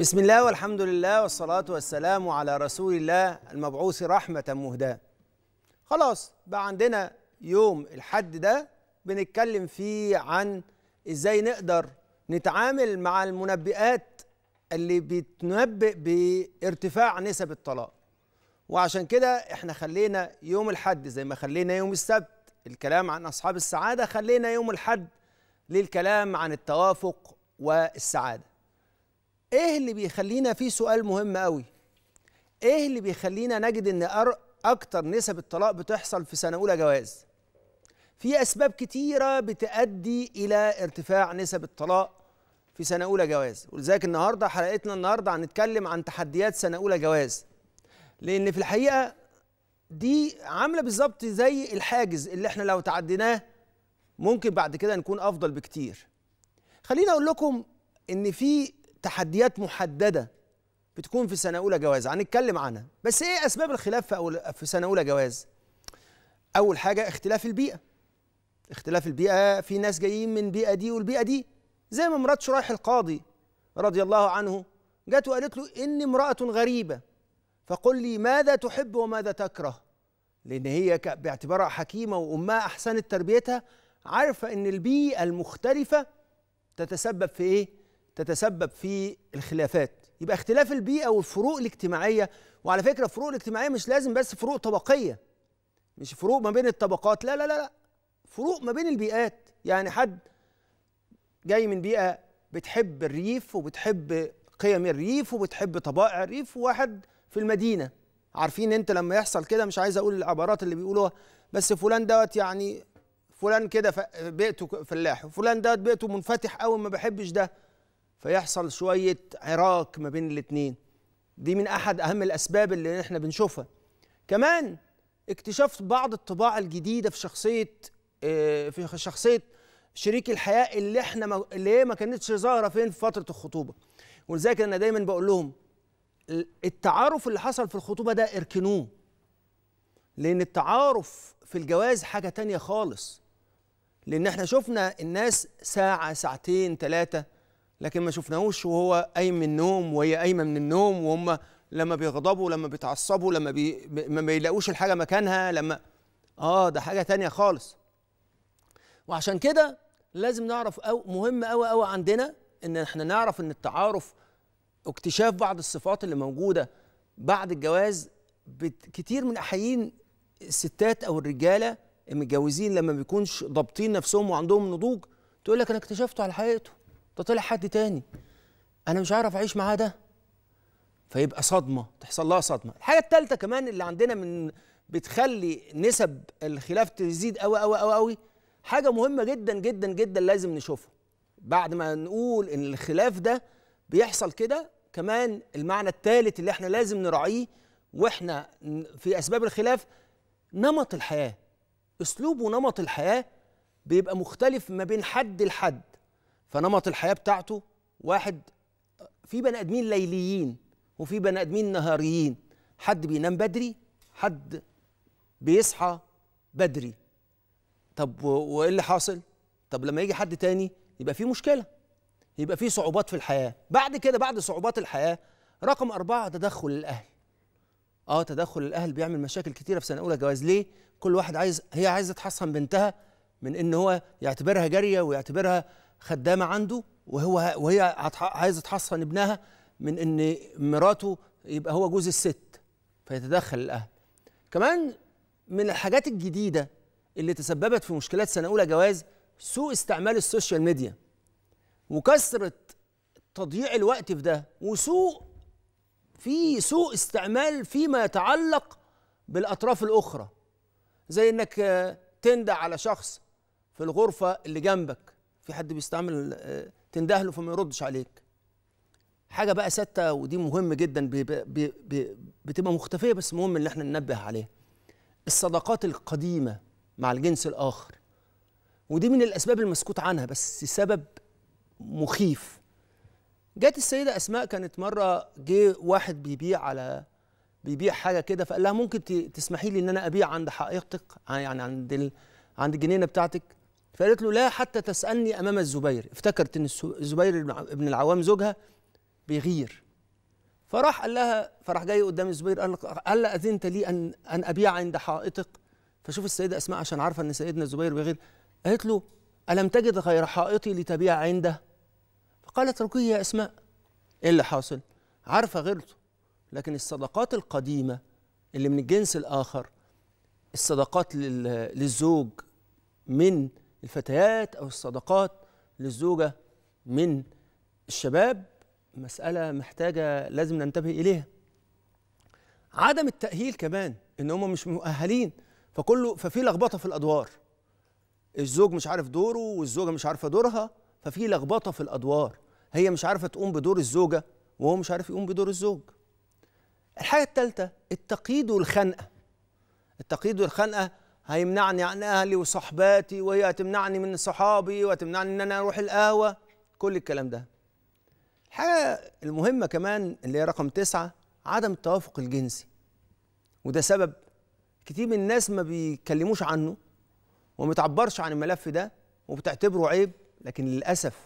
بسم الله والحمد لله والصلاة والسلام على رسول الله المبعوث رحمة مهداة خلاص بقى عندنا يوم الحد ده بنتكلم فيه عن ازاي نقدر نتعامل مع المنبئات اللي بتنبئ بارتفاع نسب الطلاق وعشان كده احنا خلينا يوم الحد زي ما خلينا يوم السبت الكلام عن أصحاب السعادة خلينا يوم الحد للكلام عن التوافق والسعادة ايه اللي بيخلينا في سؤال مهم قوي ايه اللي بيخلينا نجد ان اكتر نسب الطلاق بتحصل في سنه اولى جواز في اسباب كتيره بتؤدي الى ارتفاع نسب الطلاق في سنه اولى جواز ولذلك النهارده حلقتنا النهارده هنتكلم عن تحديات سنه اولى جواز لان في الحقيقه دي عامله بالظبط زي الحاجز اللي احنا لو تعديناه ممكن بعد كده نكون افضل بكتير خليني اقول لكم ان في تحديات محدده بتكون في سنه اولى جواز هنتكلم عنها بس ايه اسباب الخلاف في أول في سنه اولى جواز اول حاجه اختلاف البيئه اختلاف البيئه في ناس جايين من بيئه دي والبيئه دي زي ما مرات شرايح القاضي رضي الله عنه جت وقالت له اني امراه غريبه فقل لي ماذا تحب وماذا تكره لان هي باعتبارها حكيمه وامها احسنت تربيتها عارفه ان البيئه المختلفه تتسبب في ايه تتسبب في الخلافات يبقى اختلاف البيئة والفروق الاجتماعية وعلى فكرة الفروق الاجتماعية مش لازم بس فروق طبقية مش فروق ما بين الطبقات لا لا لا, لا. فروق ما بين البيئات يعني حد جاي من بيئة بتحب الريف وبتحب قيم الريف وبتحب طبائع الريف وواحد في المدينة عارفين انت لما يحصل كده مش عايز اقول العبارات اللي بيقولوها بس فلان دوت يعني فلان كده بيئته فلاح وفلان دوت بيئته منفتح قوي ما بحبش ده فيحصل شويه عراك ما بين الاثنين دي من احد اهم الاسباب اللي احنا بنشوفها كمان اكتشاف بعض الطباع الجديده في شخصيه آه، في شخصيه شريك الحياه اللي احنا اللي هي ما كانتش ظاهره فين في فتره الخطوبه ولذلك انا دايما بقول لهم التعارف اللي حصل في الخطوبه ده اركنوه لان التعارف في الجواز حاجه تانية خالص لان احنا شفنا الناس ساعه ساعتين ثلاثه لكن ما شفناهوش وهو قايم من النوم وهي قايمه من النوم وهم لما بيغضبوا لما بيتعصبوا لما بي ما بيلاقوش الحاجه مكانها لما اه ده حاجه تانية خالص وعشان كده لازم نعرف أو مهم قوي قوي عندنا ان احنا نعرف ان التعارف اكتشاف بعض الصفات اللي موجوده بعد الجواز كتير من احيين الستات او الرجاله المتجوزين لما بيكونش ضابطين نفسهم وعندهم نضوج تقول لك انا اكتشفته على حقيقته ده طلع حد تاني انا مش عارف اعيش معاه ده فيبقى صدمه تحصل لها صدمه الحاجه الثالثه كمان اللي عندنا من بتخلي نسب الخلاف تزيد قوي قوي قوي قوي حاجه مهمه جدا جدا جدا لازم نشوفها بعد ما نقول ان الخلاف ده بيحصل كده كمان المعنى الثالث اللي احنا لازم نراعيه واحنا في اسباب الخلاف نمط الحياه اسلوب ونمط الحياه بيبقى مختلف ما بين حد لحد فنمط الحياه بتاعته واحد في بني ادمين ليليين وفي بني ادمين نهاريين حد بينام بدري حد بيصحى بدري طب وايه اللي حاصل طب لما يجي حد تاني يبقى في مشكله يبقى في صعوبات في الحياه بعد كده بعد صعوبات الحياه رقم أربعة تدخل الأهل اه تدخل الأهل بيعمل مشاكل كتيرة في سنة أولى جواز ليه؟ كل واحد عايز هي عايزة تحصن بنتها من إن هو يعتبرها جارية ويعتبرها خدامه عنده وهو وهي عايزه تحصن ابنها من ان مراته يبقى هو جوز الست فيتدخل الاهل كمان من الحاجات الجديده اللي تسببت في مشكلات سنه اولى جواز سوء استعمال السوشيال ميديا وكثره تضييع الوقت في ده وسوء في سوء استعمال فيما يتعلق بالاطراف الاخرى زي انك تندع على شخص في الغرفه اللي جنبك في حد بيستعمل آه، تندهله فما يردش عليك حاجه بقى ستة ودي مهم جدا بي بي بي بتبقى مختفيه بس مهم ان احنا ننبه عليها الصداقات القديمه مع الجنس الاخر ودي من الاسباب المسكوت عنها بس سبب مخيف جت السيده اسماء كانت مره جه واحد بيبيع على بيبيع حاجه كده فقال لها ممكن تسمحي لي ان انا ابيع عند حائطك يعني عند ال... عند الجنينه بتاعتك فقالت له لا حتى تسألني أمام الزبير افتكرت أن الزبير ابن العوام زوجها بيغير فراح قال لها فراح جاي قدام الزبير قال هل أذنت لي أن أن أبيع عند حائطك فشوف السيدة أسماء عشان عارفة أن سيدنا الزبير بيغير قالت له ألم تجد غير حائطي لتبيع عنده فقالت رقية يا أسماء إيه اللي حاصل عارفة غيرته لكن الصدقات القديمة اللي من الجنس الآخر الصدقات للزوج من الفتيات أو الصداقات للزوجة من الشباب مسألة محتاجة لازم ننتبه إليها عدم التأهيل كمان إن هم مش مؤهلين فكله ففي لخبطة في الأدوار الزوج مش عارف دوره والزوجة مش عارفة دورها ففي لخبطة في الأدوار هي مش عارفة تقوم بدور الزوجة وهو مش عارف يقوم بدور الزوج الحاجة الثالثة التقييد والخنقة التقييد والخنقة هيمنعني عن اهلي وصحباتي وهي هتمنعني من صحابي وهتمنعني ان انا اروح القهوه كل الكلام ده الحاجه المهمه كمان اللي هي رقم تسعة عدم التوافق الجنسي وده سبب كتير من الناس ما بيتكلموش عنه وما بتعبرش عن الملف ده وبتعتبره عيب لكن للاسف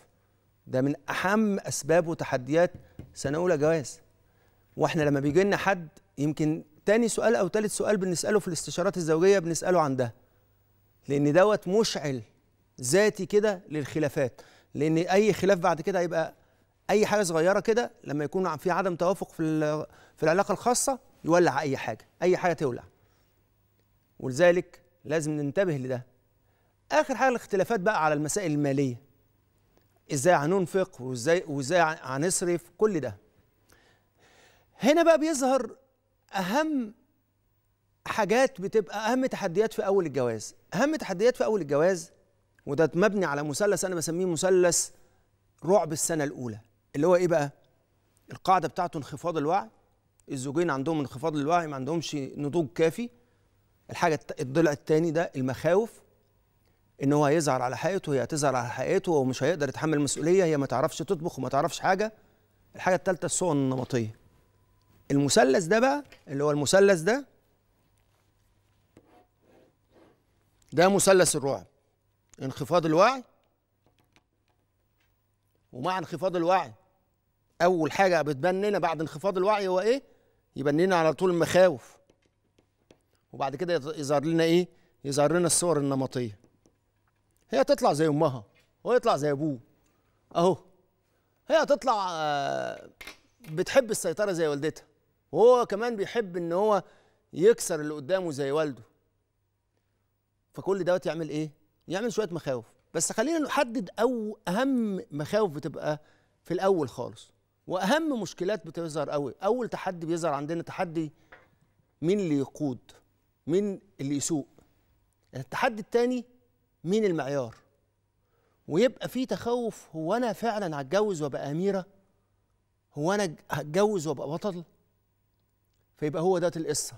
ده من اهم اسباب وتحديات سنه اولى جواز واحنا لما بيجي لنا حد يمكن تاني سؤال او تالت سؤال بنساله في الاستشارات الزوجيه بنساله عن ده لان دوت مشعل ذاتي كده للخلافات لان اي خلاف بعد كده هيبقى اي حاجه صغيره كده لما يكون في عدم توافق في في العلاقه الخاصه يولع اي حاجه اي حاجه تولع ولذلك لازم ننتبه لده اخر حاجه الاختلافات بقى على المسائل الماليه ازاي هننفق وازاي وازاي هنصرف كل ده هنا بقى بيظهر اهم حاجات بتبقى اهم تحديات في اول الجواز اهم تحديات في اول الجواز وده مبني على مثلث انا بسميه مثلث رعب السنه الاولى اللي هو ايه بقى القاعده بتاعته انخفاض الوعي الزوجين عندهم انخفاض للوعي ما عندهمش نضوج كافي الحاجه الضلع الثاني ده المخاوف ان هو هيظهر على حقيقته هي هتظهر على حقيقته ومش هيقدر يتحمل المسؤوليه هي ما تعرفش تطبخ وما تعرفش حاجه الحاجه الثالثه الصور النمطيه المثلث ده بقى اللي هو المثلث ده ده مثلث الرعب انخفاض الوعي ومع انخفاض الوعي اول حاجه بتبان لنا بعد انخفاض الوعي هو ايه يبان لنا على طول المخاوف وبعد كده يظهر لنا ايه يظهر لنا الصور النمطيه هي تطلع زي امها ويطلع زي ابوه اهو هي هتطلع آه، بتحب السيطره زي والدتها وهو كمان بيحب ان هو يكسر اللي قدامه زي والده فكل دوت يعمل ايه يعمل شويه مخاوف بس خلينا نحدد او اهم مخاوف بتبقى في الاول خالص واهم مشكلات بتظهر قوي اول تحدي بيظهر عندنا تحدي مين اللي يقود مين اللي يسوق التحدي الثاني مين المعيار ويبقى في تخوف هو انا فعلا هتجوز وابقى اميره هو انا هتجوز وابقى بطل فيبقى هو ده القصه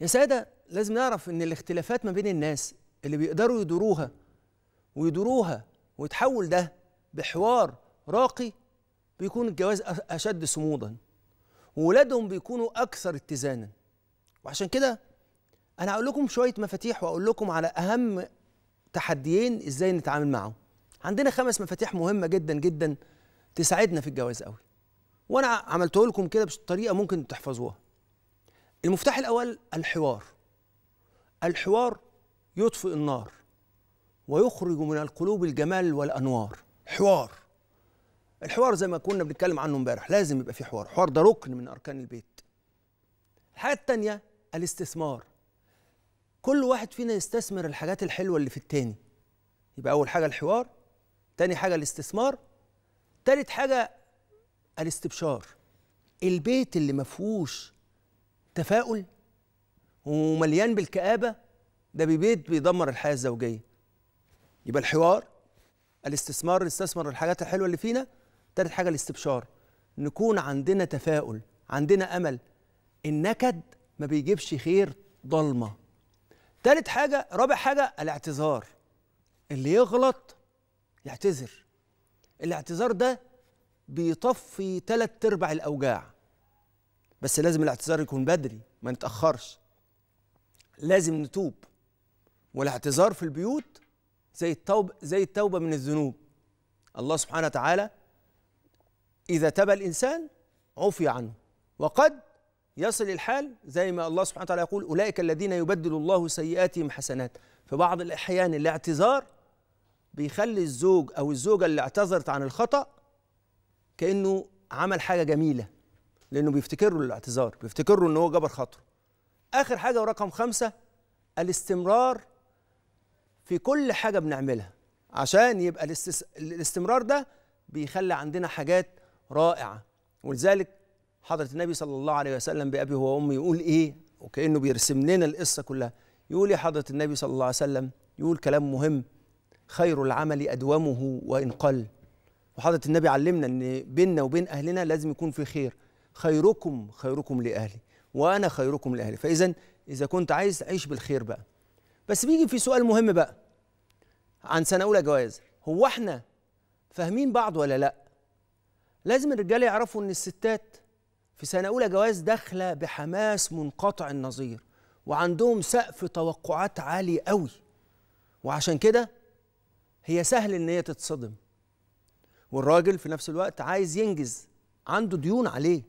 يا ساده لازم نعرف ان الاختلافات ما بين الناس اللي بيقدروا يدروها ويدروها ويتحول ده بحوار راقي بيكون الجواز اشد صمودا وولادهم بيكونوا اكثر اتزانا وعشان كده انا هقول لكم شويه مفاتيح واقول لكم على اهم تحديين ازاي نتعامل معهم عندنا خمس مفاتيح مهمه جدا جدا تساعدنا في الجواز قوي وانا عملته لكم كده بطريقه ممكن تحفظوها المفتاح الاول الحوار الحوار يطفئ النار ويخرج من القلوب الجمال والانوار حوار الحوار زي ما كنا بنتكلم عنه امبارح لازم يبقى في حوار حوار ده ركن من اركان البيت الحاجه الثانيه الاستثمار كل واحد فينا يستثمر الحاجات الحلوه اللي في التاني يبقى اول حاجه الحوار تاني حاجه الاستثمار تالت حاجه الاستبشار البيت اللي ما فيهوش تفاؤل ومليان بالكآبة ده ببيت بيدمر الحياة الزوجية يبقى الحوار الاستثمار نستثمر الحاجات الحلوة اللي فينا تالت حاجة الاستبشار نكون عندنا تفاؤل عندنا أمل النكد ما بيجيبش خير ضلمة تالت حاجة رابع حاجة الاعتذار اللي يغلط يعتذر الاعتذار ده بيطفي ثلاث ارباع الاوجاع بس لازم الاعتذار يكون بدري ما نتاخرش لازم نتوب والاعتذار في البيوت زي التوبه زي التوبه من الذنوب الله سبحانه وتعالى اذا تاب الانسان عفي عنه وقد يصل الحال زي ما الله سبحانه وتعالى يقول اولئك الذين يبدل الله سيئاتهم حسنات في بعض الاحيان الاعتذار بيخلي الزوج او الزوجه اللي اعتذرت عن الخطا كانه عمل حاجه جميله لانه بيفتكروا الاعتذار بيفتكروا ان هو جبر خاطره اخر حاجه ورقم خمسة الاستمرار في كل حاجه بنعملها عشان يبقى الاستس... الاستمرار ده بيخلي عندنا حاجات رائعه ولذلك حضره النبي صلى الله عليه وسلم بابي هو وامي يقول ايه وكانه بيرسم لنا القصه كلها يقول يا إيه حضره النبي صلى الله عليه وسلم يقول كلام مهم خير العمل ادومه وان قل وحضرة النبي علمنا ان بيننا وبين اهلنا لازم يكون في خير خيركم خيركم لاهلي وانا خيركم لاهلي فاذا اذا كنت عايز عيش بالخير بقى بس بيجي في سؤال مهم بقى عن سنه اولى جواز هو احنا فاهمين بعض ولا لا لازم الرجال يعرفوا ان الستات في سنه اولى جواز داخله بحماس منقطع النظير وعندهم سقف توقعات عالي قوي وعشان كده هي سهل ان هي تتصدم والراجل في نفس الوقت عايز ينجز عنده ديون عليه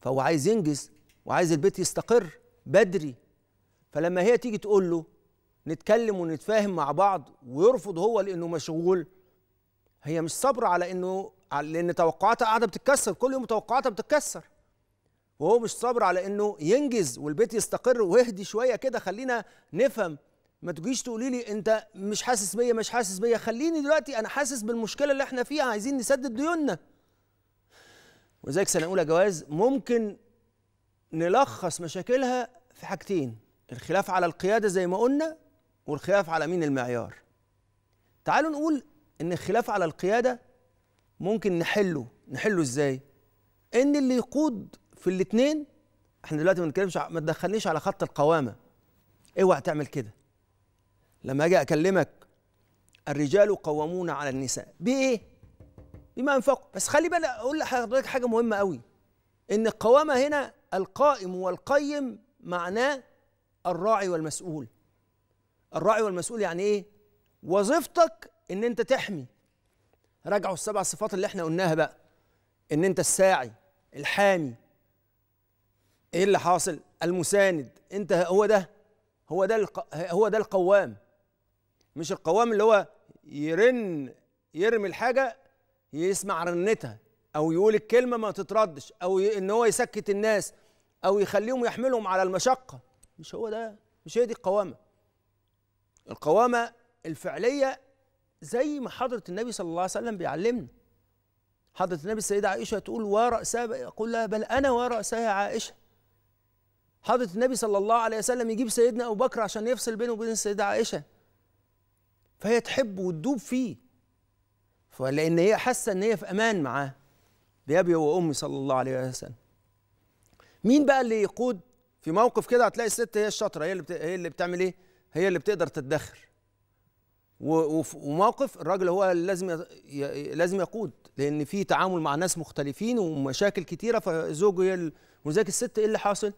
فهو عايز ينجز وعايز البيت يستقر بدري فلما هي تيجي تقول له نتكلم ونتفاهم مع بعض ويرفض هو لانه مشغول هي مش صابره على انه لان توقعاتها قاعده بتتكسر كل يوم توقعاتها بتتكسر وهو مش صابر على انه ينجز والبيت يستقر ويهدي شويه كده خلينا نفهم ما تجيش تقولي لي انت مش حاسس بيا مش حاسس بيا خليني دلوقتي انا حاسس بالمشكله اللي احنا فيها عايزين نسدد ديوننا وزيك سنه اولى جواز ممكن نلخص مشاكلها في حاجتين الخلاف على القياده زي ما قلنا والخلاف على مين المعيار تعالوا نقول ان الخلاف على القياده ممكن نحله نحله ازاي ان اللي يقود في الاثنين احنا دلوقتي ما نتكلمش ما تدخلنيش على خط القوامه اوعى إيه تعمل كده لما اجي اكلمك الرجال قوامون على النساء بايه بما انفقوا بس خلي بالك اقول لحضرتك حاجه مهمه قوي ان القوامه هنا القائم والقيم معناه الراعي والمسؤول الراعي والمسؤول يعني ايه وظيفتك ان انت تحمي راجعوا السبع صفات اللي احنا قلناها بقى ان انت الساعي الحامي ايه اللي حاصل المساند انت هو ده هو ده هو ده القوام مش القوام اللي هو يرن يرمي الحاجه يسمع رنتها او يقول الكلمه ما تتردش او ان هو يسكت الناس او يخليهم يحملهم على المشقه مش هو ده مش هي دي القوامه القوامه الفعليه زي ما حضره النبي صلى الله عليه وسلم بيعلمنا حضره النبي السيده عائشه تقول ورأسها يقول لها بل انا ورأسها عائشه حضره النبي صلى الله عليه وسلم يجيب سيدنا ابو بكر عشان يفصل بينه وبين السيده عائشه فهي تحبه وتدوب فيه فلأن هي حاسة إن هي في أمان معاه بأبي وأمي صلى الله عليه وسلم مين بقى اللي يقود في موقف كده هتلاقي الست هي الشاطرة هي اللي بت... هي اللي بتعمل إيه هي اللي بتقدر تتدخل وموقف الراجل هو لازم ي... لازم يقود لان في تعامل مع ناس مختلفين ومشاكل كتيره فزوجه هي ال... ولذلك الست ايه اللي حاصل؟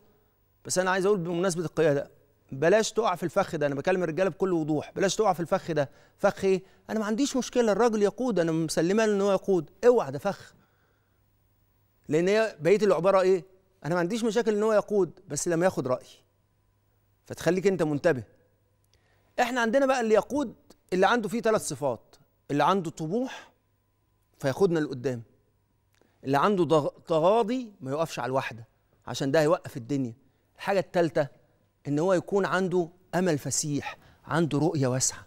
بس انا عايز اقول بمناسبه القياده بلاش تقع في الفخ ده انا بكلم الرجاله بكل وضوح بلاش تقع في الفخ ده فخ ايه انا ما عنديش مشكله الراجل يقود انا مسلمه له ان هو يقود اوعى ده فخ لان هي بقيه العباره ايه انا ما عنديش مشاكل ان هو يقود بس لما ياخد رايي فتخليك انت منتبه احنا عندنا بقى اللي يقود اللي عنده فيه ثلاث صفات اللي عنده طموح فياخدنا لقدام اللي عنده تغاضي ما يقفش على الواحده عشان ده هيوقف الدنيا الحاجه الثالثه ان هو يكون عنده امل فسيح عنده رؤيه واسعه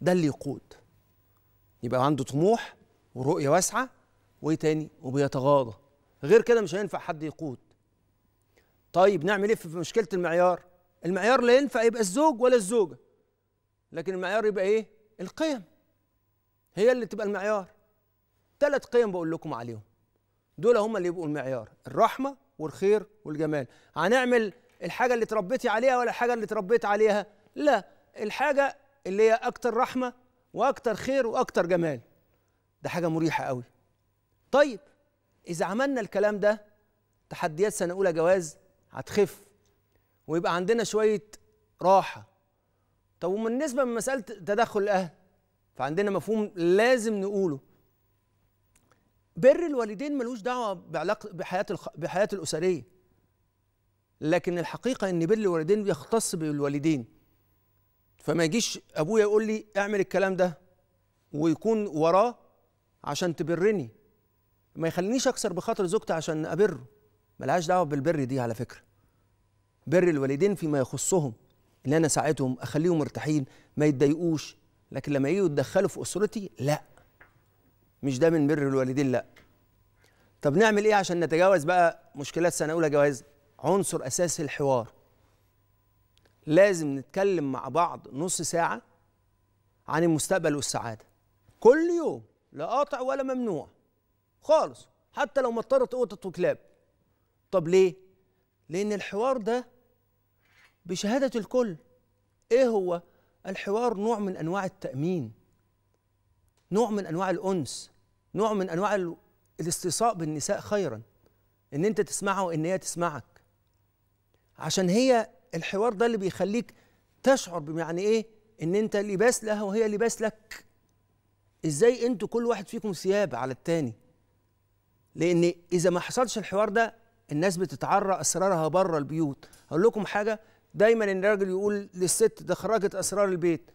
ده اللي يقود يبقى عنده طموح ورؤيه واسعه وايه تاني وبيتغاضى غير كده مش هينفع حد يقود طيب نعمل ايه في مشكله المعيار المعيار لا ينفع يبقى الزوج ولا الزوجه لكن المعيار يبقى ايه القيم هي اللي تبقى المعيار ثلاث قيم بقول لكم عليهم دول هم اللي يبقوا المعيار الرحمه والخير والجمال هنعمل الحاجه اللي تربيتي عليها ولا الحاجه اللي تربيت عليها لا الحاجه اللي هي اكتر رحمه واكتر خير واكتر جمال ده حاجه مريحه قوي طيب اذا عملنا الكلام ده تحديات سنه اولى جواز هتخف ويبقى عندنا شويه راحه طب وبالنسبه من مساله تدخل الاهل فعندنا مفهوم لازم نقوله بر الوالدين ملوش دعوه بعلاقه بحياه بحياه الاسريه لكن الحقيقه ان بر الوالدين بيختص بالوالدين فما يجيش ابويا يقول لي اعمل الكلام ده ويكون وراه عشان تبرني ما يخلينيش اكسر بخاطر زوجتي عشان ابره ملهاش دعوه بالبر دي على فكره بر الوالدين فيما يخصهم ان انا ساعتهم اخليهم مرتاحين ما يتضايقوش لكن لما يجوا يتدخلوا في اسرتي لا مش ده من بر الوالدين لا طب نعمل ايه عشان نتجاوز بقى مشكلات سنه اولى جوازنا عنصر اساسي الحوار لازم نتكلم مع بعض نص ساعه عن المستقبل والسعاده كل يوم لا قاطع ولا ممنوع خالص حتى لو ما اضطرت قطط وكلاب طب ليه لان الحوار ده بشهاده الكل ايه هو الحوار نوع من انواع التامين نوع من انواع الانس نوع من انواع الاستيصاء بالنساء خيرا ان انت تسمعها وان هي تسمعك عشان هي الحوار ده اللي بيخليك تشعر بمعنى ايه ان انت لباس لها وهي لباس لك ازاي انتوا كل واحد فيكم ثياب على التاني لان اذا ما حصلش الحوار ده الناس بتتعرى اسرارها بره البيوت اقول لكم حاجه دايما ان الراجل يقول للست ده خرجت اسرار البيت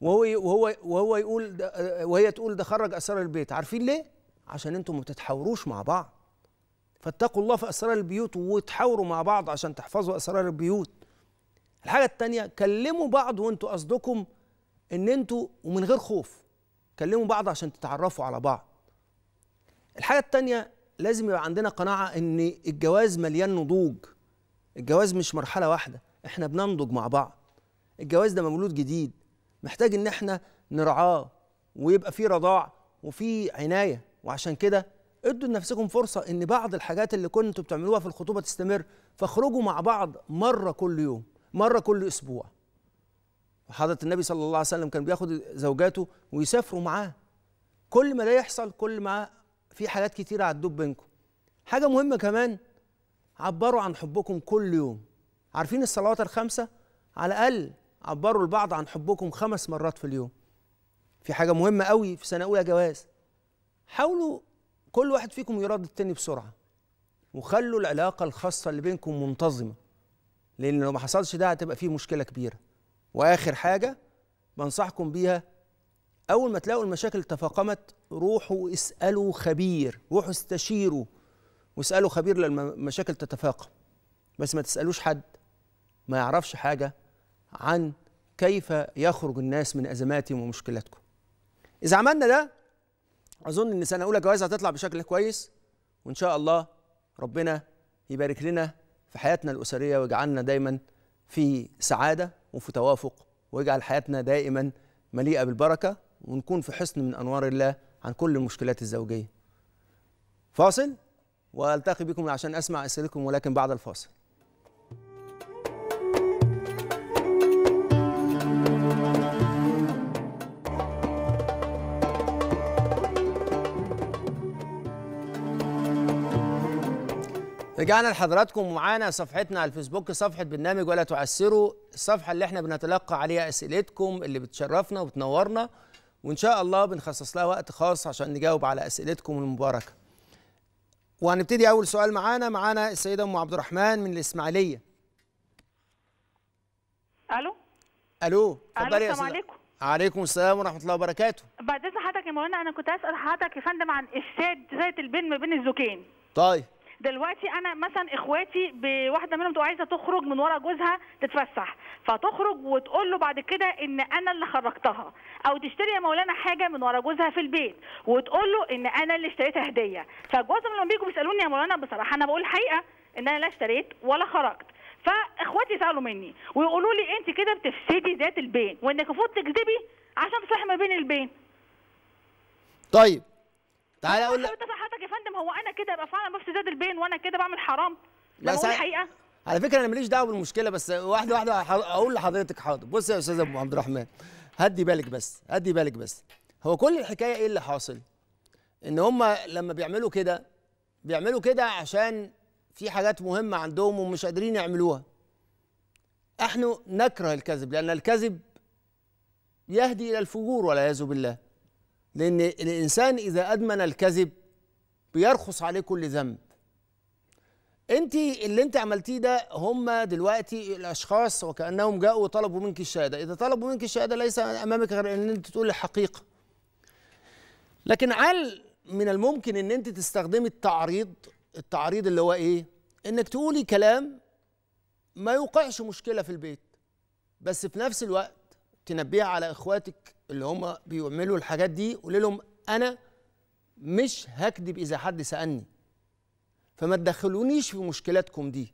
وهو وهو وهو يقول وهي تقول ده خرج اسرار البيت عارفين ليه عشان انتوا ما بتتحاوروش مع بعض فاتقوا الله في اسرار البيوت وتحاوروا مع بعض عشان تحفظوا اسرار البيوت الحاجه الثانيه كلموا بعض وانتوا قصدكم ان انتوا ومن غير خوف كلموا بعض عشان تتعرفوا على بعض الحاجه الثانيه لازم يبقى عندنا قناعه ان الجواز مليان نضوج الجواز مش مرحله واحده احنا بننضج مع بعض الجواز ده مولود جديد محتاج ان احنا نرعاه ويبقى فيه رضاع وفيه عنايه وعشان كده ادوا لنفسكم فرصه ان بعض الحاجات اللي كنتوا بتعملوها في الخطوبه تستمر فاخرجوا مع بعض مره كل يوم مره كل اسبوع حضرة النبي صلى الله عليه وسلم كان بياخد زوجاته ويسافروا معاه كل ما ده يحصل كل ما في حاجات كتيرة هتدوب بينكم حاجة مهمة كمان عبروا عن حبكم كل يوم عارفين الصلوات الخمسة على الأقل عبروا البعض عن حبكم خمس مرات في اليوم في حاجة مهمة قوي في سنة أولى جواز حاولوا كل واحد فيكم يراد التاني بسرعه وخلوا العلاقه الخاصه اللي بينكم منتظمه لان لو ما حصلش ده هتبقى فيه مشكله كبيره واخر حاجه بنصحكم بيها اول ما تلاقوا المشاكل تفاقمت روحوا اسالوا خبير روحوا استشيروا واسالوا خبير لما المشاكل تتفاقم بس ما تسالوش حد ما يعرفش حاجه عن كيف يخرج الناس من ازماتهم ومشكلاتكم اذا عملنا ده اظن ان سنه اولى جواز هتطلع بشكل كويس وان شاء الله ربنا يبارك لنا في حياتنا الاسريه ويجعلنا دايما في سعاده وفي توافق ويجعل حياتنا دائما مليئه بالبركه ونكون في حصن من انوار الله عن كل المشكلات الزوجيه. فاصل والتقي بكم عشان اسمع اسئلتكم ولكن بعد الفاصل. رجعنا لحضراتكم ومعانا صفحتنا على الفيسبوك صفحه برنامج ولا تعسروا الصفحه اللي احنا بنتلقى عليها اسئلتكم اللي بتشرفنا وبتنورنا وان شاء الله بنخصص لها وقت خاص عشان نجاوب على اسئلتكم المباركه وهنبتدي اول سؤال معانا معانا السيده ام عبد الرحمن من الاسماعيليه الو الو اتفضلي يا سيدي عليكم عليكم السلام ورحمه الله وبركاته بعد اذن حضرتك يا مولانا انا كنت اسال حضرتك يا فندم عن افساد ذات البين ما بين الزوجين طيب دلوقتي انا مثلا اخواتي بواحده منهم تبقى عايزه تخرج من ورا جوزها تتفسح فتخرج وتقول له بعد كده ان انا اللي خرجتها او تشتري يا مولانا حاجه من ورا جوزها في البيت وتقول له ان انا اللي اشتريتها هديه فجوزهم لما بييجوا بيسالوني يا مولانا بصراحه انا بقول الحقيقه ان انا لا اشتريت ولا خرجت فاخواتي سالوا مني ويقولوا لي انت كده بتفسدي ذات البين وانك المفروض تكذبي عشان تصلحي ما بين البين طيب تعالى اقول لك حضرتك يا فندم هو انا كده ابقى فعلا بفسد البين وانا كده بعمل حرام لا بقول الحقيقه على فكره انا ماليش دعوه بالمشكله بس واحده واحده اقول لحضرتك حاضر بص يا استاذ ابو عبد الرحمن هدي بالك بس هدي بالك بس هو كل الحكايه ايه اللي حاصل ان هم لما بيعملوا كده بيعملوا كده عشان في حاجات مهمه عندهم ومش قادرين يعملوها احنا نكره الكذب لان الكذب يهدي الى الفجور والعياذ بالله لأن الإنسان إذا أدمن الكذب بيرخص عليه كل ذنب انت اللي انت عملتيه ده هم دلوقتي الاشخاص وكانهم جاءوا وطلبوا منك الشهاده اذا طلبوا منك الشهاده ليس امامك غير ان انت تقول الحقيقه لكن هل من الممكن ان انت تستخدمي التعريض التعريض اللي هو ايه انك تقولي كلام ما يوقعش مشكله في البيت بس في نفس الوقت تنبيه على اخواتك اللي هم بيعملوا الحاجات دي قول لهم انا مش هكذب اذا حد سالني فما تدخلونيش في مشكلاتكم دي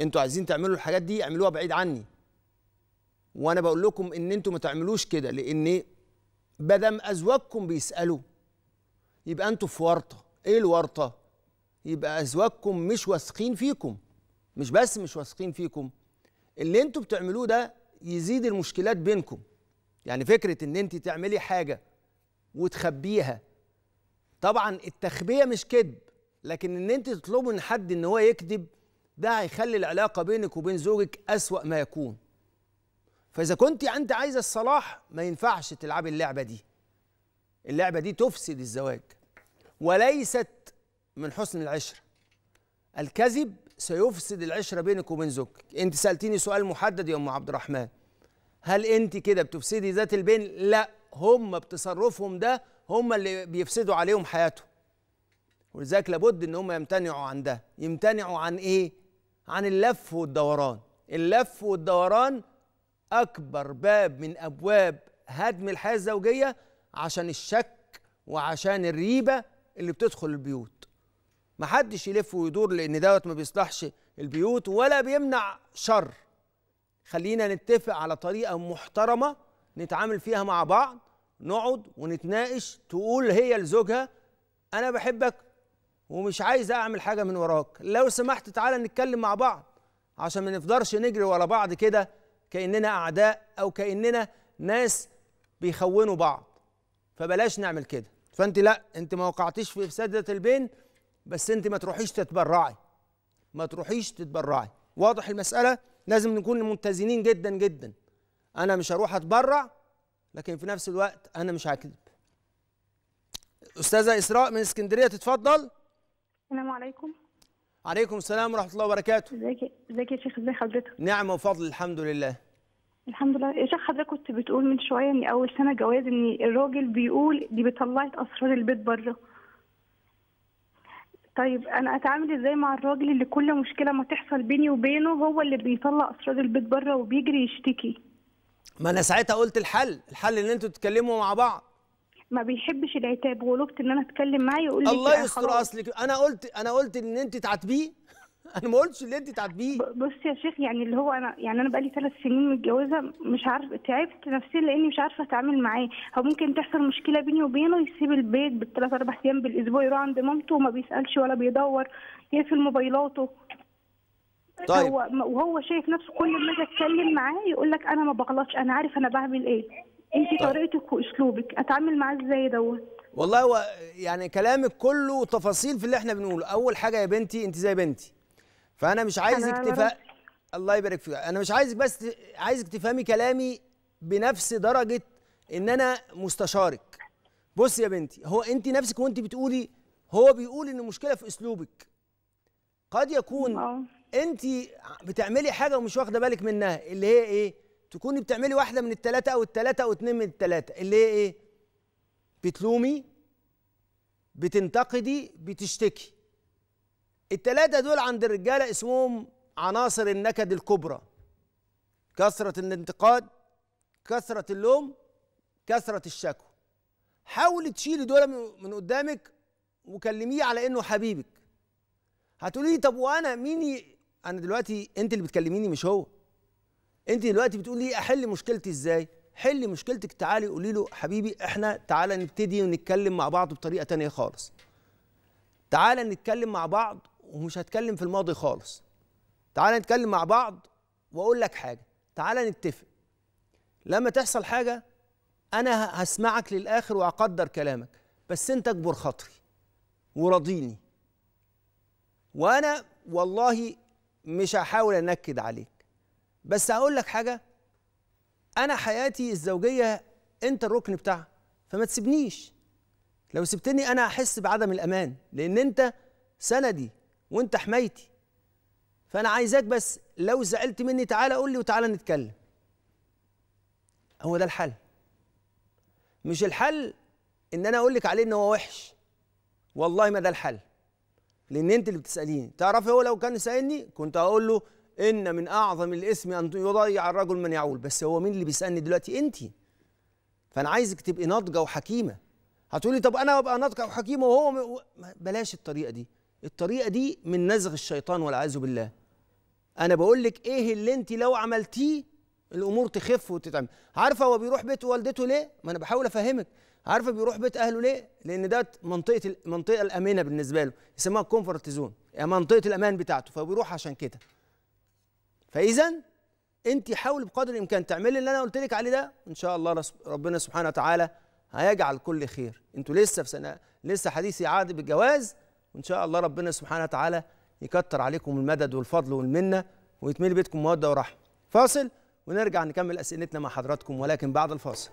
انتوا عايزين تعملوا الحاجات دي اعملوها بعيد عني وانا بقول لكم ان انتوا ما تعملوش كده لان بدم ازواجكم بيسالوا يبقى انتوا في ورطه ايه الورطه يبقى ازواجكم مش واثقين فيكم مش بس مش واثقين فيكم اللي انتوا بتعملوه ده يزيد المشكلات بينكم يعني فكره ان انت تعملي حاجه وتخبيها طبعا التخبيه مش كذب لكن ان انت تطلبي من حد ان هو يكذب ده هيخلي العلاقه بينك وبين زوجك اسوا ما يكون فاذا كنت انت عايزه الصلاح ما ينفعش تلعبي اللعبه دي اللعبه دي تفسد الزواج وليست من حسن العشره الكذب سيفسد العشره بينك وبين زوجك انت سالتيني سؤال محدد يا ام عبد الرحمن هل انت كده بتفسدي ذات البين لا هم بتصرفهم ده هم اللي بيفسدوا عليهم حياتهم ولذلك لابد ان هم يمتنعوا عن ده يمتنعوا عن ايه عن اللف والدوران اللف والدوران اكبر باب من ابواب هدم الحياه الزوجيه عشان الشك وعشان الريبه اللي بتدخل البيوت محدش يلف ويدور لان دوت ما بيصلحش البيوت ولا بيمنع شر خلينا نتفق على طريقه محترمه نتعامل فيها مع بعض نقعد ونتناقش تقول هي لزوجها انا بحبك ومش عايز اعمل حاجه من وراك لو سمحت تعالى نتكلم مع بعض عشان ما نفضلش نجري ورا بعض كده كاننا اعداء او كاننا ناس بيخونوا بعض فبلاش نعمل كده فانت لا انت ما وقعتيش في افساده البين بس انت ما تروحيش تتبرعي ما تروحيش تتبرعي واضح المساله لازم نكون متزنين جدا جدا انا مش هروح اتبرع لكن في نفس الوقت انا مش هكذب استاذه اسراء من اسكندريه تتفضل السلام عليكم عليكم السلام ورحمه الله وبركاته ازيك ازيك يا شيخ ازي حضرتك نعمه وفضل الحمد لله الحمد لله يا شيخ حضرتك كنت بتقول من شويه ان اول سنه جواز ان الراجل بيقول دي بتطلعت اسرار البيت بره طيب انا اتعامل ازاي مع الراجل اللي كل مشكله ما تحصل بيني وبينه هو اللي بيطلع اسرار البيت بره وبيجري يشتكي ما انا ساعتها قلت الحل الحل ان انتوا تتكلموا مع بعض ما بيحبش العتاب ولوبت ان انا اتكلم معاه يقول لي الله يستر اصلك انا قلت انا قلت ان انت تعاتبيه انا ما قلتش اللي انت تعاتبيه بص يا شيخ يعني اللي هو انا يعني انا بقالي ثلاث سنين متجوزه مش عارفه تعبت نفسيا لاني مش عارفه اتعامل معاه هو ممكن تحصل مشكله بيني وبينه يسيب البيت بالثلاث اربع ايام بالاسبوع يروح عند مامته وما بيسالش ولا بيدور يقفل موبايلاته طيب وهو شايف نفسه كل ما اجي اتكلم معاه يقول لك انا ما بغلطش انا عارف انا بعمل ايه انت طيب. طريقتك واسلوبك اتعامل معاه ازاي دوت والله هو يعني كلامك كله تفاصيل في اللي احنا بنقوله اول حاجه يا بنتي انت زي بنتي فانا مش عايزك تفهمي الله يبارك فيك انا مش عايزك بس عايزك تفهمي كلامي بنفس درجه ان انا مستشارك بص يا بنتي هو انت نفسك وانت بتقولي هو بيقول ان المشكله في اسلوبك قد يكون انت بتعملي حاجه ومش واخده بالك منها اللي هي ايه تكوني بتعملي واحده من الثلاثه او الثلاثه او اتنين من الثلاثه اللي هي ايه بتلومي بتنتقدي بتشتكي التلاتة دول عند الرجالة اسمهم عناصر النكد الكبرى كثرة الانتقاد كثرة اللوم كثرة الشكوى حاولي تشيلي دول من قدامك وكلميه على انه حبيبك هتقولي لي طب وانا مين ي... انا دلوقتي انت اللي بتكلميني مش هو انت دلوقتي بتقولي احل مشكلتي ازاي حلي مشكلتك تعالي قولي له حبيبي احنا تعالى نبتدي ونتكلم مع بعض بطريقه تانية خالص تعالى نتكلم مع بعض ومش هتكلم في الماضي خالص تعال نتكلم مع بعض واقول لك حاجه تعال نتفق لما تحصل حاجه انا هسمعك للاخر وهقدر كلامك بس انت اكبر خاطري وراضيني وانا والله مش هحاول انكد عليك بس هقول لك حاجه انا حياتي الزوجيه انت الركن بتاعها فما تسيبنيش لو سبتني انا هحس بعدم الامان لان انت سندي وانت حمايتي فانا عايزاك بس لو زعلت مني تعالى قول لي وتعالى نتكلم هو ده الحل مش الحل ان انا اقول لك عليه ان هو وحش والله ما ده الحل لان انت اللي بتساليني تعرفي هو لو كان سالني كنت هقول له ان من اعظم الاسم ان يضيع الرجل من يعول بس هو مين اللي بيسالني دلوقتي انت فانا عايزك تبقي ناضجه وحكيمه هتقولي طب انا ابقى ناضجه وحكيمه وهو بلاش الطريقه دي الطريقه دي من نزغ الشيطان والعياذ بالله انا بقول لك ايه اللي انت لو عملتيه الامور تخف وتتعمل عارفه هو بيروح بيت والدته ليه ما انا بحاول افهمك عارفه بيروح بيت اهله ليه لان ده منطقه المنطقه الامنه بالنسبه له يسموها الكومفورت زون يعني منطقه الامان بتاعته فبيروح عشان كده فاذا انت حاولي بقدر الامكان تعملي اللي انا قلت لك عليه ده ان شاء الله ربنا سبحانه وتعالى هيجعل كل خير انتوا لسه في سنه لسه حديثي عادي بالجواز وان شاء الله ربنا سبحانه وتعالى يكتر عليكم المدد والفضل والمنه ويتملي بيتكم موده ورحمه فاصل ونرجع نكمل اسئلتنا مع حضراتكم ولكن بعد الفاصل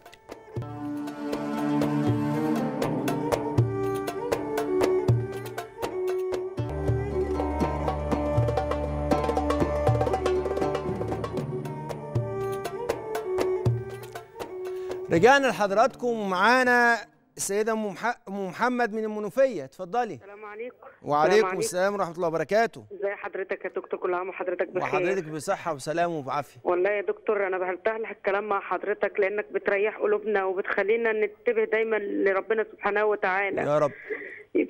رجعنا لحضراتكم معانا السيده ام محمد من المنوفيه اتفضلي السلام عليكم وعليكم السلام ورحمه الله وبركاته ازي حضرتك يا دكتور كل عام وحضرتك بخير وحضرتك بصحه وسلام وبعافيه والله يا دكتور انا بهلتهل الكلام مع حضرتك لانك بتريح قلوبنا وبتخلينا ننتبه دايما لربنا سبحانه وتعالى يا رب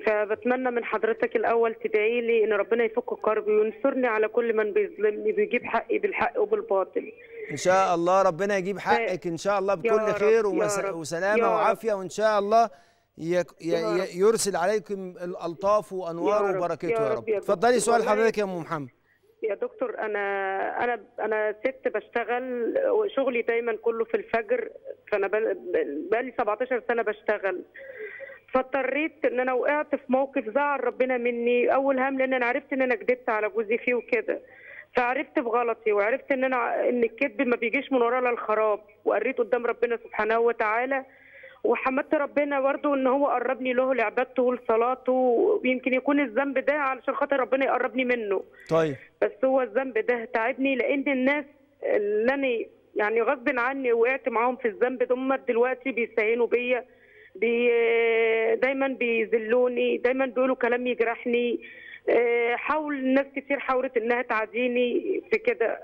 فبتمنى من حضرتك الاول تدعي لي ان ربنا يفك كربي وينصرني على كل من بيظلمني بيجيب حقي بالحق وبالباطل ان شاء الله ربنا يجيب إيه. حقك ان شاء الله بكل خير وسلامه وعافيه وان شاء الله يرسل عليكم الالطاف وانواره وبركته يا رب اتفضلي سؤال حضرتك يا ام محمد يا دكتور انا انا انا ست بشتغل وشغلي دايما كله في الفجر فانا بقالي 17 سنه بشتغل فاضطريت ان انا وقعت في موقف زعل ربنا مني اول هم لان انا عرفت ان انا كدبت على جوزي فيه وكده فعرفت بغلطي وعرفت ان انا ان الكذب ما بيجيش من وراه الخراب وقريت قدام ربنا سبحانه وتعالى وحمدت ربنا برده ان هو قربني له لعبادته ولصلاته ويمكن يكون الذنب ده علشان خاطر ربنا يقربني منه. طيب بس هو الذنب ده تعبني لان الناس اللي انا يعني غصب عني وقعت معاهم في الذنب دول دلوقتي بيستهينوا بيا بي دايما بيذلوني دايما بيقولوا كلام يجرحني آه، حاول الناس كتير حاولت انها تعاديني في كده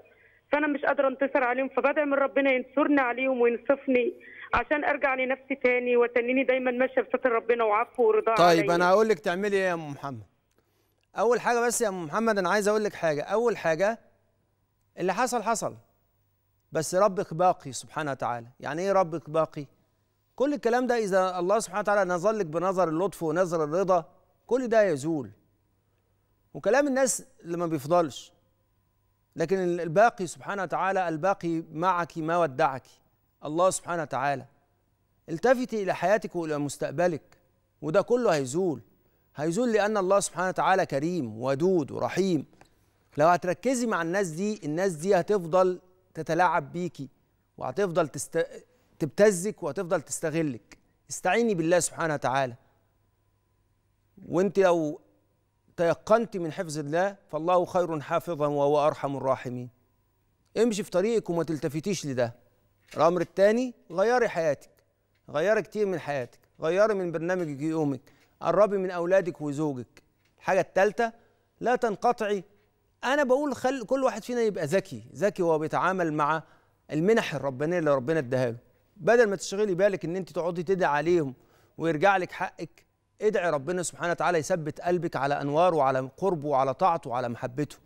فانا مش قادره انتصر عليهم فبدعي من ربنا ينصرني عليهم وينصفني عشان ارجع لنفسي تاني وتنيني دايما ماشيه بستر ربنا وعفو ورضا طيب علي. انا هقول لك تعملي ايه يا ام محمد اول حاجه بس يا ام محمد انا عايز اقول لك حاجه اول حاجه اللي حصل حصل بس ربك باقي سبحانه وتعالى يعني ايه ربك باقي كل الكلام ده اذا الله سبحانه وتعالى نظر لك بنظر اللطف ونظر الرضا كل ده يزول وكلام الناس اللي ما بيفضلش لكن الباقي سبحانه وتعالى الباقي معك ما ودعك الله سبحانه وتعالى التفتي الى حياتك والى مستقبلك وده كله هيزول هيزول لان الله سبحانه وتعالى كريم ودود ورحيم لو هتركزي مع الناس دي الناس دي هتفضل تتلاعب بيكي وهتفضل تست... تبتزك وهتفضل تستغلك استعيني بالله سبحانه وتعالى وانت لو تيقنت من حفظ الله فالله خير حافظا وهو ارحم الراحمين امشي في طريقك وما تلتفتيش لده الامر الثاني غيري حياتك غيري كتير من حياتك غيري من برنامجك يومك قربي من اولادك وزوجك الحاجه الثالثه لا تنقطعي انا بقول خل كل واحد فينا يبقى ذكي ذكي وهو بيتعامل مع المنح الربانيه اللي ربنا اداها له بدل ما تشغلي بالك ان انت تقعدي تدعي عليهم ويرجع لك حقك ادعي ربنا سبحانه وتعالى يثبت قلبك على انواره وعلى قربه وعلى طاعته وعلى محبته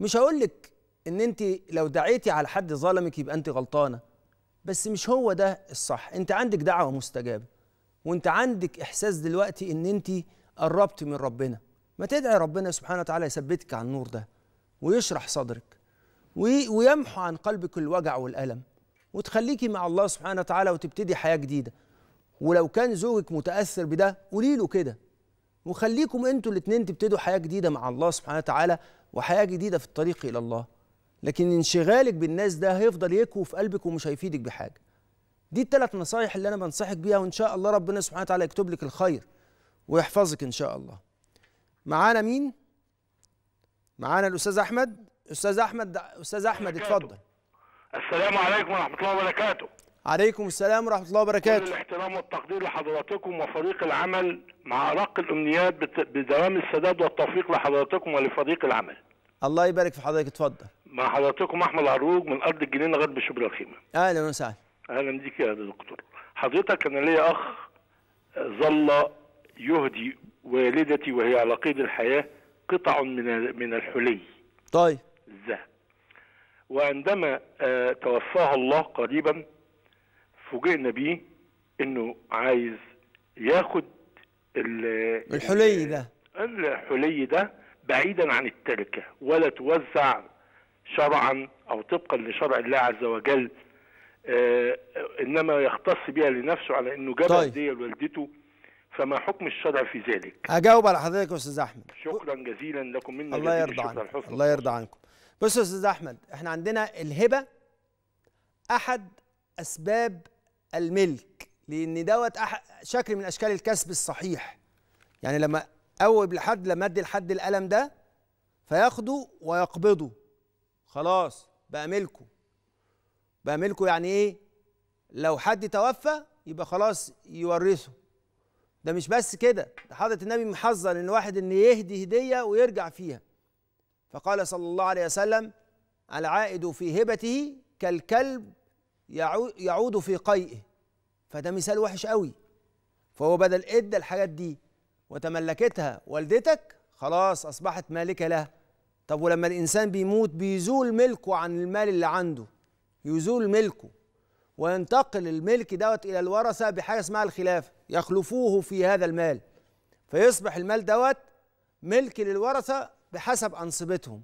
مش هقول لك ان انت لو دعيتي على حد ظلمك يبقى انت غلطانه بس مش هو ده الصح انت عندك دعوه مستجابه وانت عندك احساس دلوقتي ان انت قربت من ربنا ما تدعي ربنا سبحانه وتعالى يثبتك على النور ده ويشرح صدرك ويمحو عن قلبك الوجع والالم وتخليكي مع الله سبحانه وتعالى وتبتدي حياه جديده ولو كان زوجك متاثر بده قولي له كده وخليكم انتوا الاثنين تبتدوا حياه جديده مع الله سبحانه وتعالى وحياه جديده في الطريق الى الله لكن انشغالك بالناس ده هيفضل يكوي في قلبك ومش هيفيدك بحاجه دي الثلاث نصايح اللي انا بنصحك بيها وان شاء الله ربنا سبحانه وتعالى يكتب لك الخير ويحفظك ان شاء الله معانا مين معانا الاستاذ احمد استاذ احمد استاذ احمد اتفضل السلام عليكم ورحمه الله وبركاته عليكم السلام ورحمه الله وبركاته كل الاحترام والتقدير لحضراتكم وفريق العمل مع رق الامنيات بدوام السداد والتوفيق لحضراتكم ولفريق العمل الله يبارك في حضرتك اتفضل مع حضراتكم احمد عروج من ارض الجنينه غرب شبرا الخيمه اهلا وسهلا اهلا بيك يا دكتور حضرتك انا ليا اخ ظل يهدي والدتي وهي على قيد الحياه قطع من من الحلي طيب الذهب وعندما آه، توفاها الله قريبا فوجئنا بيه انه عايز ياخد الحلي ده الحلي ده بعيدا عن التركه ولا توزع شرعا او طبقا لشرع الله عز وجل آه انما يختص بها لنفسه على انه جاب طيب. دي لوالدته فما حكم الشرع في ذلك؟ هجاوب على حضرتك يا استاذ احمد شكرا جزيلا لكم مني الله يرضى عنكم الله يرضى عنكم بصوا يا استاذ احمد احنا عندنا الهبه احد اسباب الملك لان دوت شكل من اشكال الكسب الصحيح يعني لما اوب لحد لما ادي لحد القلم ده فياخده ويقبضه خلاص بقى ملكه بقى ملكه يعني ايه لو حد توفى يبقى خلاص يورثه ده مش بس كده ده حضره النبي محذر ان واحد ان يهدي هديه ويرجع فيها فقال صلى الله عليه وسلم العائد في هبته كالكلب يعود في قيئه فده مثال وحش قوي فهو بدل ادى الحاجات دي وتملكتها والدتك خلاص اصبحت مالكه لها طب ولما الانسان بيموت بيزول ملكه عن المال اللي عنده يزول ملكه وينتقل الملك دوت الى الورثه بحاجه اسمها الخلافه يخلفوه في هذا المال فيصبح المال دوت ملك للورثه بحسب انصبتهم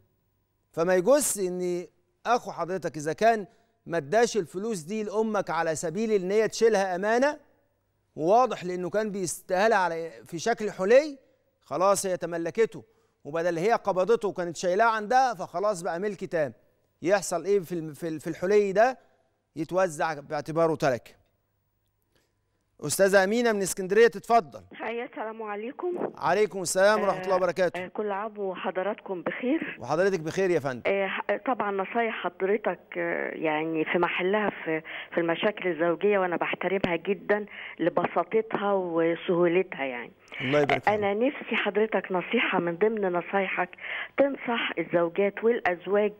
فما يجوز ان اخو حضرتك اذا كان ما اداش الفلوس دي لامك على سبيل ان هي تشيلها امانه وواضح لانه كان بيستاهلها على في شكل حلي خلاص هي تملكته وبدل هي قبضته وكانت شايلاه عندها فخلاص بقى ملك تام يحصل ايه في في الحلي ده يتوزع باعتباره تركه استاذه امينه من اسكندريه تتفضل حيا السلام عليكم عليكم السلام ورحمه آه الله وبركاته آه كل عام وحضراتكم بخير وحضرتك بخير يا فندم آه طبعا نصايح حضرتك آه، يعني في محلها في في المشاكل الزوجيه وانا بحترمها جدا لبساطتها وسهولتها يعني الله يبارك فيك انا نفسي حضرتك نصيحه من ضمن نصايحك تنصح الزوجات والازواج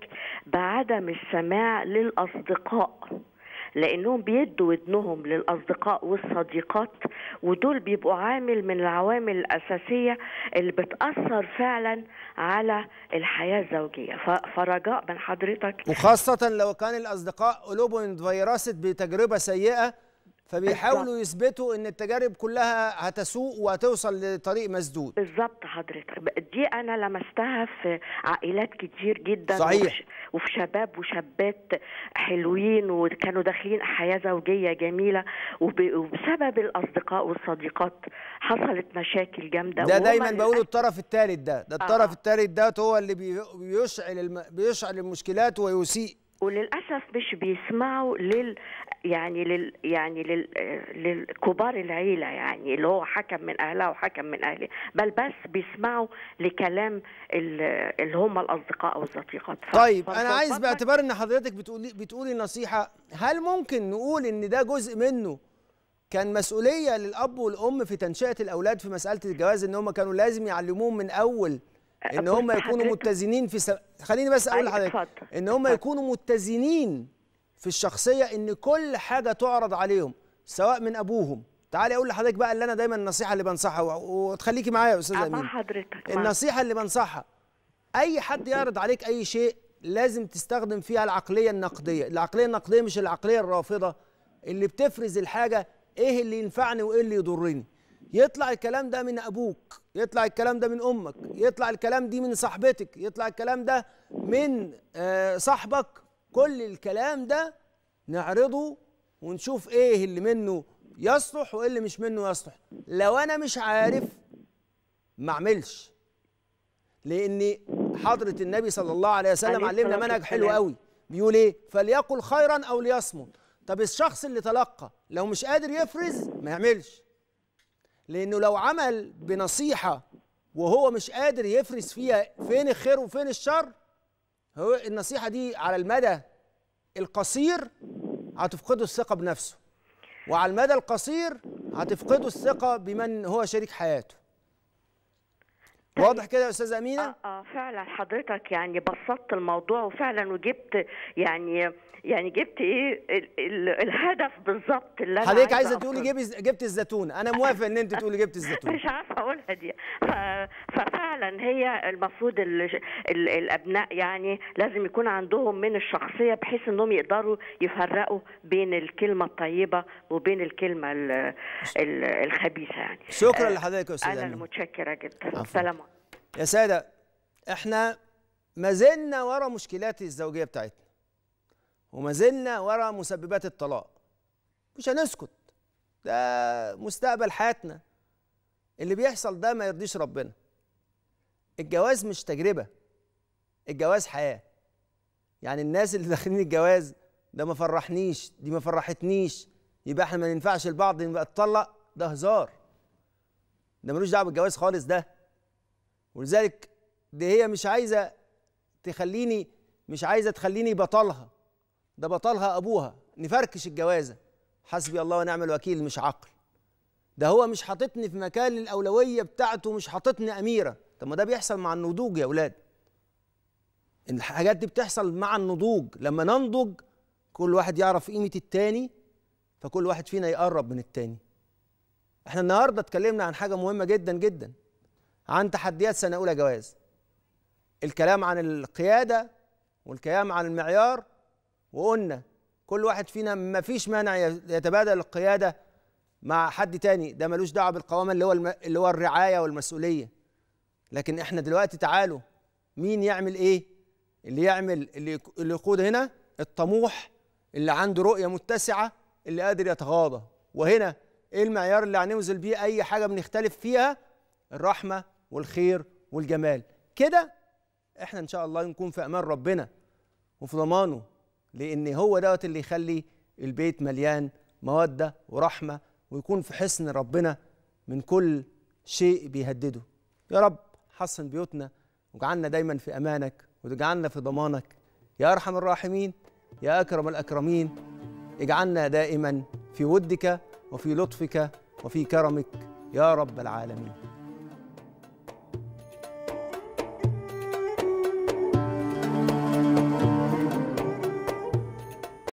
بعدم السماع للاصدقاء لانهم بيدوا ودنهم للاصدقاء والصديقات ودول بيبقوا عامل من العوامل الاساسيه اللي بتاثر فعلا على الحياه الزوجيه فرجاء من حضرتك وخاصه لو كان الاصدقاء قلوبهم اتفيرست بتجربه سيئه فبيحاولوا يثبتوا ان التجارب كلها هتسوق وهتوصل لطريق مسدود بالظبط حضرتك دي انا لمستها في عائلات كتير جدا صحيح وفي شباب وشابات حلوين وكانوا داخلين حياه زوجيه جميله وبسبب الاصدقاء والصديقات حصلت مشاكل جامده ده دايما بقولوا الطرف الثالث ده ده الطرف آه. الثالث ده هو اللي بيشعل الم... بيشعل المشكلات ويسيء وللاسف مش بيسمعوا لل يعني لل يعني لل للكبار العيله يعني اللي هو حكم من اهلها وحكم من اهلها بل بس بيسمعوا لكلام اللي هم الاصدقاء او الصديقات طيب انا عايز باعتبار ان حضرتك بتقولي بتقولي نصيحه هل ممكن نقول ان ده جزء منه كان مسؤوليه للاب والام في تنشئه الاولاد في مساله الجواز ان هم كانوا لازم يعلموهم من اول ان هم يكونوا متزنين في سم... خليني بس اقول لحضرتك ان هم يكونوا متزنين في الشخصيه ان كل حاجه تعرض عليهم سواء من ابوهم تعالي اقول لحضرتك بقى اللي انا دايما النصيحه اللي بنصحها وتخليكي معايا يا استاذه امين مع حضرتك النصيحه اللي بنصحها اي حد يعرض عليك اي شيء لازم تستخدم فيها العقليه النقديه العقليه النقديه مش العقليه الرافضه اللي بتفرز الحاجه ايه اللي ينفعني وايه اللي يضرني يطلع الكلام ده من ابوك يطلع الكلام ده من امك يطلع الكلام دي من صاحبتك يطلع الكلام ده من آه، صاحبك كل الكلام ده نعرضه ونشوف ايه اللي منه يصلح وايه اللي مش منه يصلح لو انا مش عارف ما اعملش لان حضره النبي صلى الله عليه وسلم علمنا منهج حلو قوي بيقول ايه فليقل خيرا او ليصمت طب الشخص اللي تلقى لو مش قادر يفرز ما يعملش لانه لو عمل بنصيحه وهو مش قادر يفرز فيها فين الخير وفين الشر هو النصيحه دي على المدى القصير هتفقده الثقه بنفسه وعلى المدى القصير هتفقده الثقه بمن هو شريك حياته واضح كده يا استاذه امينه اه اه فعلا حضرتك يعني بسطت الموضوع وفعلا وجبت يعني يعني جبت ايه الهدف بالظبط اللي انا حضرتك عايزه تقولي جبت جبت الزيتون انا موافق ان انت تقولي جبت الزيتون مش عارفه اقولها دي ففعلا هي المفروض الابناء يعني لازم يكون عندهم من الشخصيه بحيث انهم يقدروا يفرقوا بين الكلمه الطيبه وبين الكلمه الخبيثه يعني شكرا آه، لحضرتك يا استاذه انا متشكره جدا السلام يا ساده احنا ما زلنا ورا مشكلات الزوجيه بتاعتنا وما زلنا ورا مسببات الطلاق مش هنسكت ده مستقبل حياتنا اللي بيحصل ده ما يرضيش ربنا الجواز مش تجربه الجواز حياه يعني الناس اللي داخلين الجواز ده ما فرحنيش دي ما فرحتنيش يبقى احنا ما ينفعش لبعض نبقى اتطلق ده هزار ده ملوش دعوه بالجواز خالص ده ولذلك دي هي مش عايزه تخليني مش عايزه تخليني بطلها ده بطلها ابوها نفركش الجوازه حسبي الله ونعم الوكيل مش عقل ده هو مش حاططني في مكان الاولويه بتاعته مش حاططني اميره طب ما ده بيحصل مع النضوج يا اولاد الحاجات دي بتحصل مع النضوج لما ننضج كل واحد يعرف قيمه التاني فكل واحد فينا يقرب من التاني احنا النهارده اتكلمنا عن حاجه مهمه جدا جدا عن تحديات سنة أولى جواز الكلام عن القيادة والكلام عن المعيار وقلنا كل واحد فينا ما فيش مانع يتبادل القيادة مع حد تاني ده ملوش دعوة بالقوامة اللي هو الم... اللي هو الرعاية والمسؤولية لكن احنا دلوقتي تعالوا مين يعمل ايه اللي يعمل اللي, اللي يقود هنا الطموح اللي عنده رؤية متسعة اللي قادر يتغاضى وهنا ايه المعيار اللي هنوزل بيه اي حاجة بنختلف فيها الرحمة والخير والجمال كده احنا ان شاء الله نكون في امان ربنا وفي ضمانه لان هو دوت اللي يخلي البيت مليان موده ورحمه ويكون في حسن ربنا من كل شيء بيهدده يا رب حصن بيوتنا واجعلنا دايما في امانك وتجعلنا في ضمانك يا ارحم الراحمين يا اكرم الاكرمين اجعلنا دائما في ودك وفي لطفك وفي كرمك يا رب العالمين